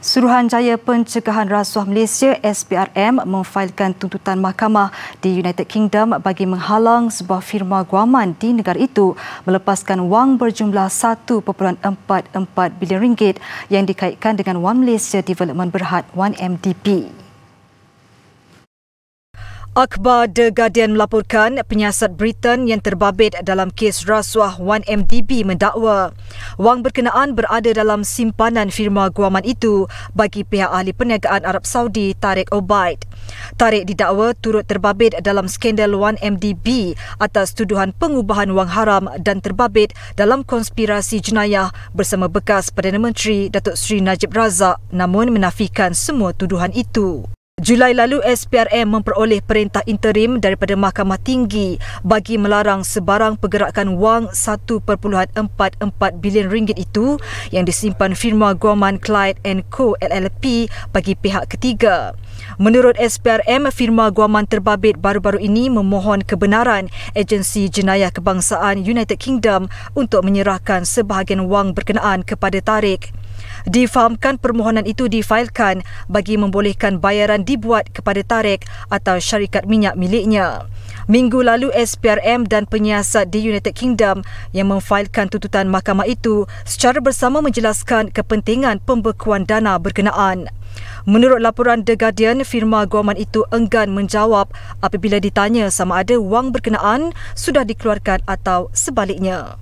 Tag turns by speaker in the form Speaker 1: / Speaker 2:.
Speaker 1: Suruhanjaya Pencegahan Rasuah Malaysia SPRM memfailkan tuntutan mahkamah di United Kingdom bagi menghalang sebuah firma guaman di negara itu melepaskan wang berjumlah 1.44 bilion ringgit yang dikaitkan dengan One Malaysia Development Berhad 1MDB. Akhbar The Guardian melaporkan penyiasat Britain yang terbabit dalam kes rasuah 1MDB mendakwa wang berkenaan berada dalam simpanan firma guaman itu bagi pihak ahli perniagaan Arab Saudi Tariq Obaid. Tariq didakwa turut terbabit dalam skandal 1MDB atas tuduhan pengubahan wang haram dan terbabit dalam konspirasi jenayah bersama bekas Perdana Menteri Datuk Seri Najib Razak namun menafikan semua tuduhan itu. Julai lalu SPRM memperoleh perintah interim daripada Mahkamah Tinggi bagi melarang sebarang pergerakan wang 1.44 bilion ringgit itu yang disimpan firma Guaman Clyde Co LLP bagi pihak ketiga. Menurut SPRM, firma Guaman terbabit baru-baru ini memohon kebenaran agensi jenayah kebangsaan United Kingdom untuk menyerahkan sebahagian wang berkenaan kepada Tarik. Difahamkan permohonan itu difailkan bagi membolehkan bayaran dibuat kepada Tarik atau syarikat minyak miliknya. Minggu lalu SPRM dan penyiasat di United Kingdom yang memfailkan tuntutan mahkamah itu secara bersama menjelaskan kepentingan pembekuan dana berkenaan. Menurut laporan The Guardian, firma guaman itu enggan menjawab apabila ditanya sama ada wang berkenaan sudah dikeluarkan atau sebaliknya.